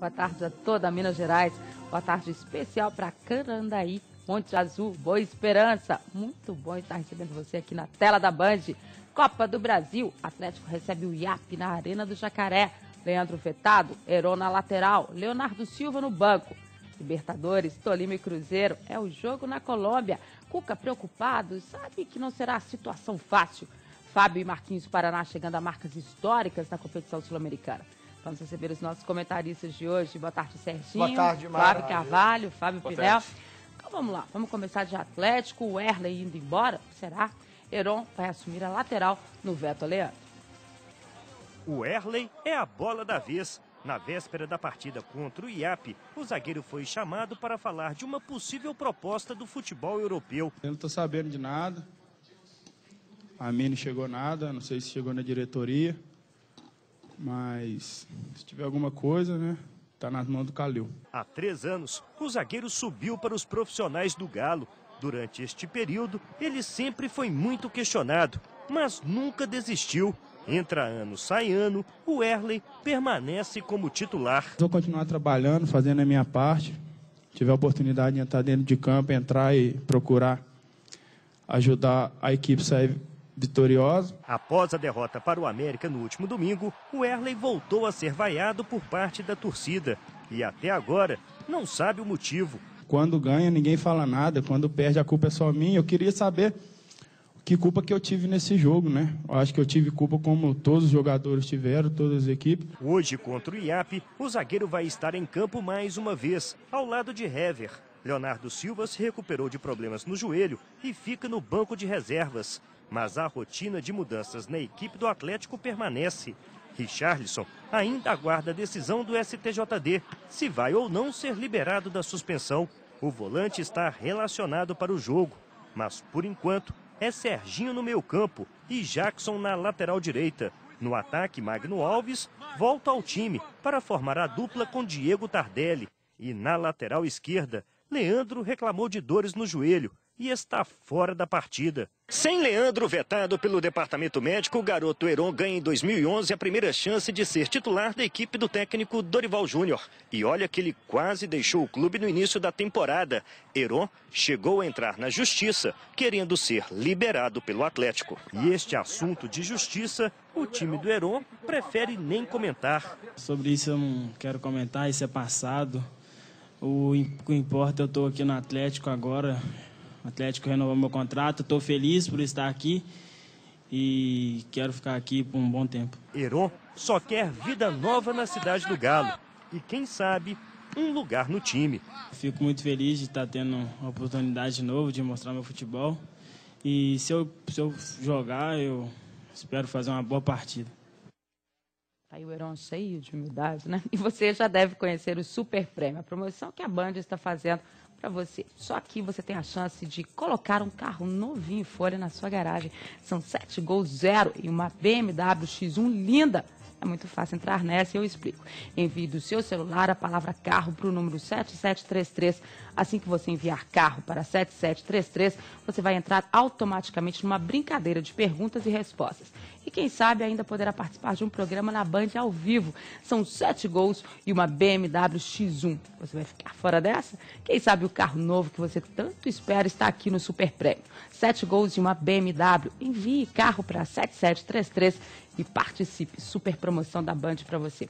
Boa tarde a toda Minas Gerais. Boa tarde especial para Canandaí, Monte Azul, Boa Esperança. Muito bom estar recebendo você aqui na tela da Band. Copa do Brasil, Atlético recebe o IAP na Arena do Jacaré. Leandro Vetado, Herô na lateral, Leonardo Silva no banco. Libertadores, Tolima e Cruzeiro, é o jogo na Colômbia. Cuca preocupado, sabe que não será situação fácil. Fábio e Marquinhos Paraná chegando a marcas históricas na competição sul-americana. Vamos receber os nossos comentaristas de hoje. Boa tarde, Serginho. Boa tarde, Mara. Fábio Carvalho, Fábio Pinel. Então vamos lá, vamos começar de Atlético. O Erley indo embora, será? Heron vai assumir a lateral no veto Leandro. O Erley é a bola da vez. Na véspera da partida contra o IAP, o zagueiro foi chamado para falar de uma possível proposta do futebol europeu. Eu não estou sabendo de nada. A mim não chegou nada, não sei se chegou na diretoria. Mas se tiver alguma coisa, né? Tá nas mãos do Calil. Há três anos, o zagueiro subiu para os profissionais do Galo. Durante este período, ele sempre foi muito questionado, mas nunca desistiu. Entra ano, sai ano, o Erley permanece como titular. Vou continuar trabalhando, fazendo a minha parte. Se tiver oportunidade de entrar dentro de campo, entrar e procurar ajudar a equipe sair Vitorioso. Após a derrota para o América no último domingo, o Erley voltou a ser vaiado por parte da torcida e até agora não sabe o motivo. Quando ganha, ninguém fala nada, quando perde, a culpa é só minha. Eu queria saber que culpa que eu tive nesse jogo, né? Eu acho que eu tive culpa como todos os jogadores tiveram, todas as equipes. Hoje, contra o IAP, o zagueiro vai estar em campo mais uma vez, ao lado de Hever. Leonardo Silva se recuperou de problemas no joelho e fica no banco de reservas mas a rotina de mudanças na equipe do Atlético permanece. Richarlison ainda aguarda a decisão do STJD se vai ou não ser liberado da suspensão. O volante está relacionado para o jogo, mas por enquanto é Serginho no meio-campo e Jackson na lateral direita. No ataque, Magno Alves volta ao time para formar a dupla com Diego Tardelli. E na lateral esquerda, Leandro reclamou de dores no joelho e está fora da partida. Sem Leandro vetado pelo departamento médico, o garoto Heron ganha em 2011 a primeira chance de ser titular da equipe do técnico Dorival Júnior. E olha que ele quase deixou o clube no início da temporada. Heron chegou a entrar na justiça, querendo ser liberado pelo Atlético. E este assunto de justiça, o time do Heron prefere nem comentar. Sobre isso eu não quero comentar, isso é passado. O que importa, eu estou aqui no Atlético agora. O Atlético renovou meu contrato, estou feliz por estar aqui e quero ficar aqui por um bom tempo. Heron só quer vida nova na cidade do Galo e, quem sabe, um lugar no time. Fico muito feliz de estar tendo a oportunidade de novo de mostrar meu futebol. E se eu, se eu jogar, eu espero fazer uma boa partida. Está aí o Heron cheio de humildade, né? E você já deve conhecer o Super Prêmio, a promoção que a Band está fazendo para você. Só que você tem a chance de colocar um carro novinho em folha na sua garagem. São sete gols zero e uma BMW X1 linda é muito fácil entrar nessa né? e eu explico. Envie do seu celular a palavra carro para o número 7733. Assim que você enviar carro para 7733, você vai entrar automaticamente numa brincadeira de perguntas e respostas. E quem sabe ainda poderá participar de um programa na Band ao vivo. São sete gols e uma BMW X1. Você vai ficar fora dessa? Quem sabe o carro novo que você tanto espera está aqui no Super Prêmio. Sete gols e uma BMW. Envie carro para 7733 e participe. Super promoção da Band para você.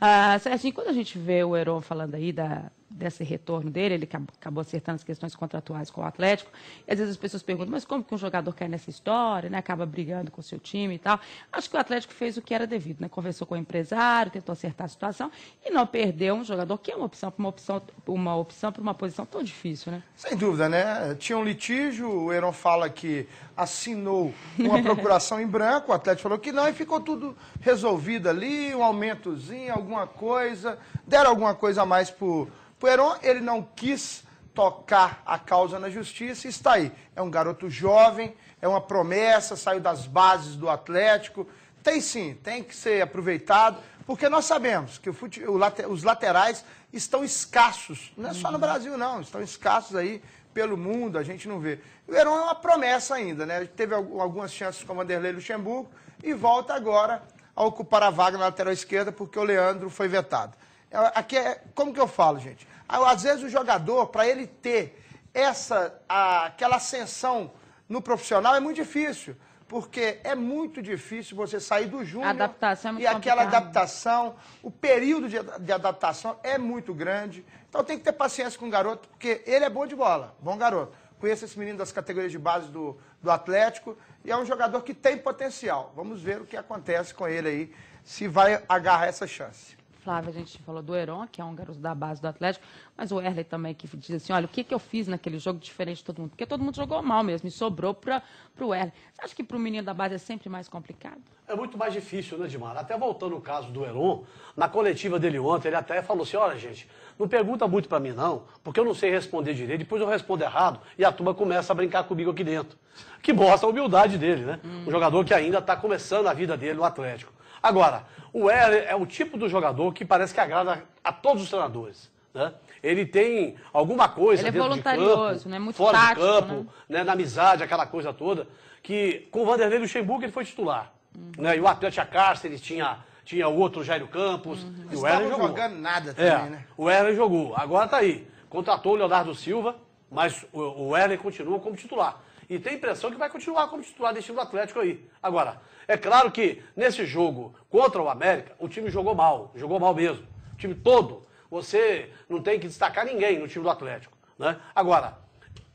Ah, Serginho, quando a gente vê o Heron falando aí da, desse retorno dele, ele acabou acertando as questões contratuais com o Atlético. E às vezes as pessoas perguntam, mas como que um jogador cai nessa história, né? Acaba brigando com o seu time e tal. Acho que o Atlético fez o que era devido, né? Conversou com o empresário, tentou acertar a situação e não perdeu um jogador que é uma opção para uma opção, uma opção para uma posição tão difícil, né? Sem dúvida, né? Tinha um litígio, o Heron fala que assinou uma procuração em branco, o Atlético falou que não, e ficou tudo resolvido ali, um aumentozinho, alguma coisa, deram alguma coisa a mais por Pueron, ele não quis tocar a causa na justiça e está aí. É um garoto jovem, é uma promessa, saiu das bases do Atlético. Tem sim, tem que ser aproveitado, porque nós sabemos que fute... later... os laterais estão escassos, não é só no uhum. Brasil não, estão escassos aí pelo mundo, a gente não vê. O Heron é uma promessa ainda, né? Teve algumas chances com o Vanderlei Luxemburgo e volta agora a ocupar a vaga na lateral esquerda porque o Leandro foi vetado. É, aqui é, como que eu falo, gente? Ah, às vezes o jogador, para ele ter essa, a, aquela ascensão no profissional, é muito difícil. Porque é muito difícil você sair do júnior adaptação é muito e aquela complicado. adaptação, o período de, de adaptação é muito grande. Então tem que ter paciência com o garoto, porque ele é bom de bola, bom garoto conheço esse menino das categorias de base do, do Atlético e é um jogador que tem potencial. Vamos ver o que acontece com ele aí, se vai agarrar essa chance. Flávia, a gente falou do Heron, que é um garoto da base do Atlético, mas o Erle também que diz assim, olha, o que, que eu fiz naquele jogo diferente de todo mundo? Porque todo mundo jogou mal mesmo e sobrou para o Erle. Você acha que para o menino da base é sempre mais complicado? É muito mais difícil, né, Dimara? Até voltando o caso do Heron, na coletiva dele ontem, ele até falou assim, olha, gente, não pergunta muito para mim não, porque eu não sei responder direito, depois eu respondo errado e a turma começa a brincar comigo aqui dentro. Que mostra a humildade dele, né? Hum. Um jogador que ainda está começando a vida dele no Atlético. Agora, o Heller é o tipo do jogador que parece que agrada a todos os treinadores. Né? Ele tem alguma coisa Ele é voluntarioso, de campo, né? Muito fora tático, de campo, né? né? na amizade, aquela coisa toda, que com o Vanderlei Luxemburgo ele foi titular. Uhum. Né? E o Atlético Cárceres tinha tinha o outro Jairo Campos. Uhum. E o Erlen jogou. jogando nada é, também, é, né? O Erlen jogou. Agora tá aí. Contratou o Leonardo Silva, mas o, o continua como titular. E tem a impressão que vai continuar como titular desse time do Atlético aí. Agora, é claro que nesse jogo contra o América, o time jogou mal, jogou mal mesmo. O time todo. Você não tem que destacar ninguém no time do Atlético. Né? Agora,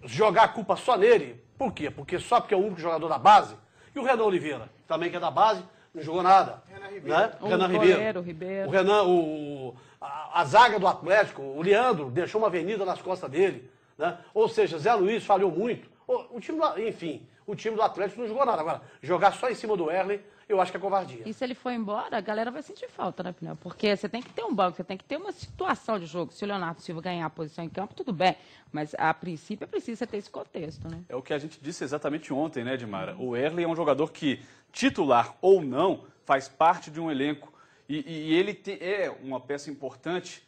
jogar a culpa só nele, por quê? Porque só porque é o único jogador da base, e o Renan Oliveira, também que é da base, não jogou nada. Renan né? Ribeiro. Né? O Renan Ribeiro. Correiro, Ribeiro. O Renan, o, a, a, zaga do Atlético, o Leandro, deixou uma avenida nas costas dele. Né? Ou seja, Zé Luiz falhou muito. O, time do, enfim, o time do Atlético não jogou nada. Agora, jogar só em cima do Erle, eu acho que é covardia. E se ele for embora, a galera vai sentir falta, né, Pinel? Porque você tem que ter um banco, você tem que ter uma situação de jogo. Se o Leonardo Silva ganhar a posição em campo, tudo bem. Mas, a princípio, é preciso ter esse contexto, né? É o que a gente disse exatamente ontem, né, Dimara? O Erle é um jogador que, titular ou não, faz parte de um elenco. E, e ele te, é uma peça importante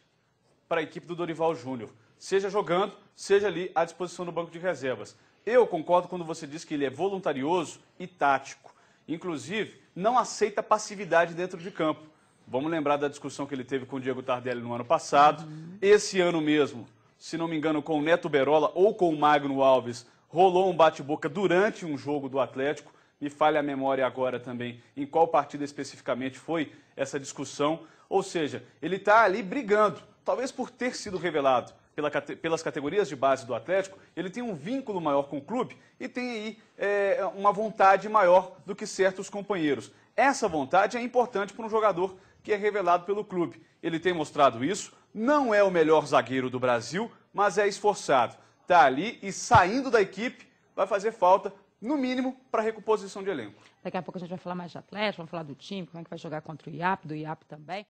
para a equipe do Dorival Júnior. Seja jogando, seja ali à disposição do banco de reservas. Eu concordo quando você diz que ele é voluntarioso e tático. Inclusive, não aceita passividade dentro de campo. Vamos lembrar da discussão que ele teve com o Diego Tardelli no ano passado. Uhum. Esse ano mesmo, se não me engano, com o Neto Berola ou com o Magno Alves, rolou um bate-boca durante um jogo do Atlético. Me falha a memória agora também em qual partida especificamente foi essa discussão. Ou seja, ele está ali brigando, talvez por ter sido revelado pela, pelas categorias de base do Atlético, ele tem um vínculo maior com o clube e tem aí é, uma vontade maior do que certos companheiros. Essa vontade é importante para um jogador que é revelado pelo clube. Ele tem mostrado isso, não é o melhor zagueiro do Brasil, mas é esforçado. Está ali e saindo da equipe vai fazer falta, no mínimo, para recomposição de elenco. Daqui a pouco a gente vai falar mais de Atlético, vamos falar do time, como é que vai jogar contra o IAP, do IAP também.